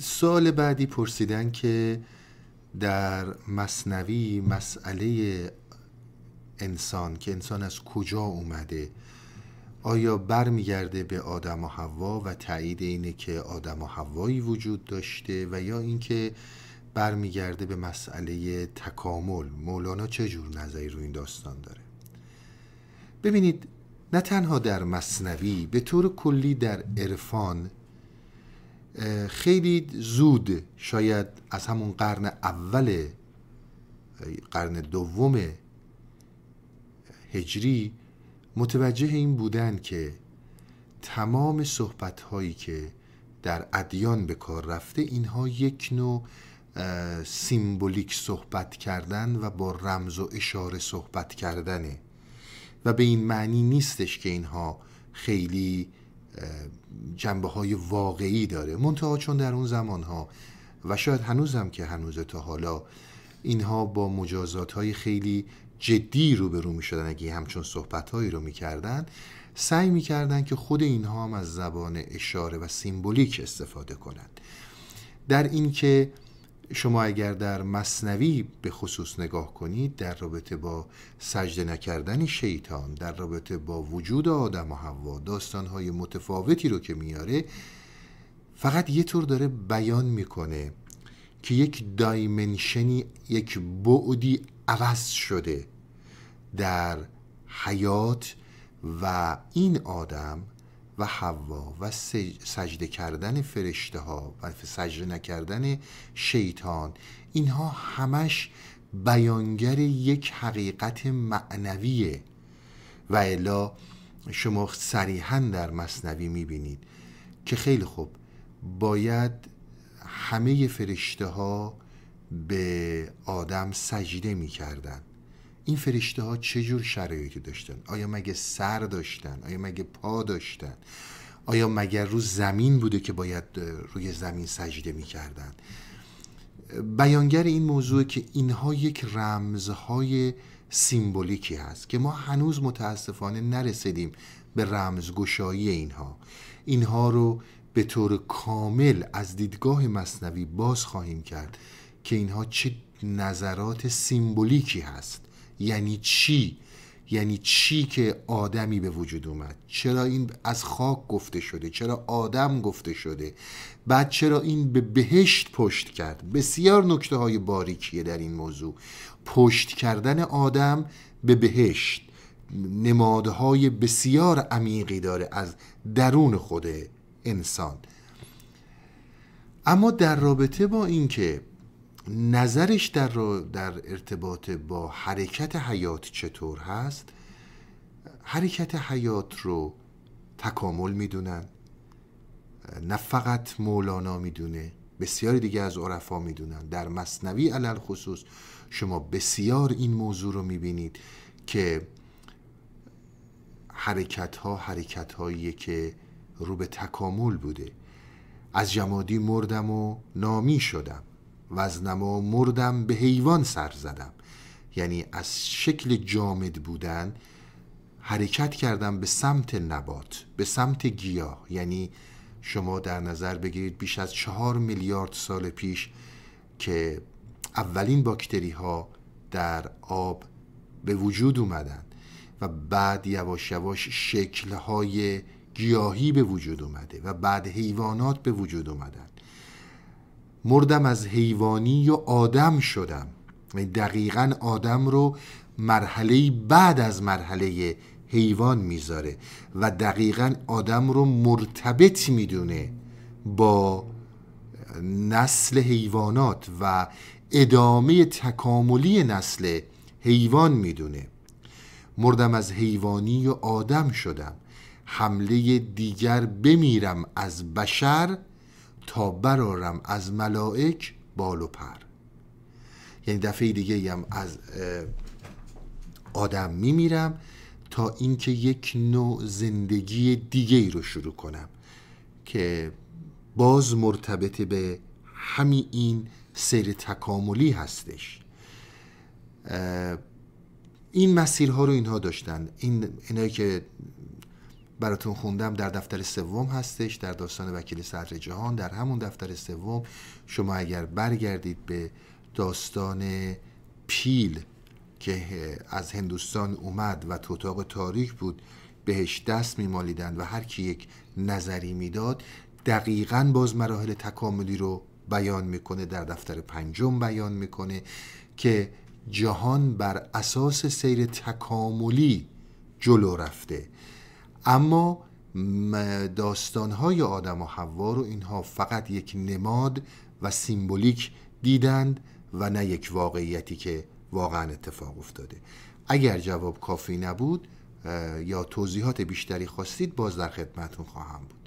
سال بعدی پرسیدن که در مصنوی مسئله انسان که انسان از کجا اومده آیا برمیگرده به آدم و حوا و تایید اینه که آدم و حوایی وجود داشته و یا اینکه برمیگرده به مسئله تکامل مولانا چه جور نظری رو این داستان داره ببینید نه تنها در مصنوی به طور کلی در عرفان خیلی زود شاید از همون قرن اول قرن دوم هجری متوجه این بودن که تمام صحبت هایی که در ادیان به کار رفته اینها یک نوع سیمبولیک صحبت کردن و با رمز و اشاره صحبت کردنه و به این معنی نیستش که اینها خیلی جنبه های واقعی داره منتها چون در اون زمان ها و شاید هنوزم که هنوز تا حالا اینها با مجازات های خیلی جدی روبرو می شدن اگه همچون صحبت هایی رو میکردن، سعی میکردن که خود اینها هم از زبان اشاره و سیمبولیک استفاده کنند در اینکه شما اگر در مصنوی به خصوص نگاه کنید در رابطه با سجده نکردن شیطان در رابطه با وجود آدم و حوا داستانهای متفاوتی رو که میاره فقط یه طور داره بیان میکنه که یک دایمنشنی یک بعدی عوض شده در حیات و این آدم و حوا و سجده کردن فرشته ها و سجده نکردن شیطان اینها همش بیانگر یک حقیقت معنویه و الا شما صریحا در مصنوی میبینید که خیلی خوب باید همه فرشته ها به آدم سجده میکردن این فرشته ها چجور شرایطی داشتن آیا مگه سر داشتن آیا مگه پا داشتن آیا مگر رو زمین بوده که باید روی زمین سجده میکردن بیانگر این موضوع که اینها یک رمزهای سیمبولیکی هست که ما هنوز متاسفانه نرسیدیم به رمزگشایی اینها اینها رو به طور کامل از دیدگاه مصنوی باز خواهیم کرد که اینها چه نظرات سیمبولیکی هست یعنی چی یعنی چی که آدمی به وجود اومد چرا این از خاک گفته شده چرا آدم گفته شده بعد چرا این به بهشت پشت کرد بسیار نکته های باریکیه در این موضوع پشت کردن آدم به بهشت نمادهای بسیار عمیقی داره از درون خود انسان اما در رابطه با اینکه نظرش در, در ارتباط با حرکت حیات چطور هست حرکت حیات رو تکامل میدونن نه فقط مولانا میدونه بسیاری دیگه از عرفا میدونن در مصنوی علل خصوص شما بسیار این موضوع رو میبینید که حرکت ها حرکت هایی که رو به تکامل بوده از جمادی مردم و نامی شدم وزنما مردم به حیوان سر زدم یعنی از شکل جامد بودن حرکت کردم به سمت نبات به سمت گیاه یعنی شما در نظر بگیرید بیش از چهار میلیارد سال پیش که اولین باکتری ها در آب به وجود اومدن و بعد یواش یواش شکل های گیاهی به وجود اومده و بعد حیوانات به وجود اومدن مردم از حیوانی و آدم شدم دقیقا آدم رو مرحله بعد از مرحله حیوان میذاره و دقیقا آدم رو مرتبط میدونه با نسل حیوانات و ادامه تکاملی نسل حیوان میدونه مردم از حیوانی و آدم شدم حمله دیگر بمیرم از بشر تا برارم از ملائک بال و پر یعنی دفعه دیگه هم از آدم میمیرم تا اینکه یک نوع زندگی دیگه ای رو شروع کنم که باز مرتبط به همین این سیر تکاملی هستش این مسیرها رو اینها داشتن این اینایی که براتون خوندم در دفتر سوم هستش در داستان وکیل صدر جهان در همون دفتر سوم شما اگر برگردید به داستان پیل که از هندوستان اومد و تو اتاق تاریک بود بهش دست میمالیدند و هر کی یک نظری میداد دقیقا باز مراحل تکاملی رو بیان میکنه در دفتر پنجم بیان میکنه که جهان بر اساس سیر تکاملی جلو رفته اما داستانهای آدم و حوا رو اینها فقط یک نماد و سیمبولیک دیدند و نه یک واقعیتی که واقعا اتفاق افتاده اگر جواب کافی نبود یا توضیحات بیشتری خواستید باز در خدمتون خواهم بود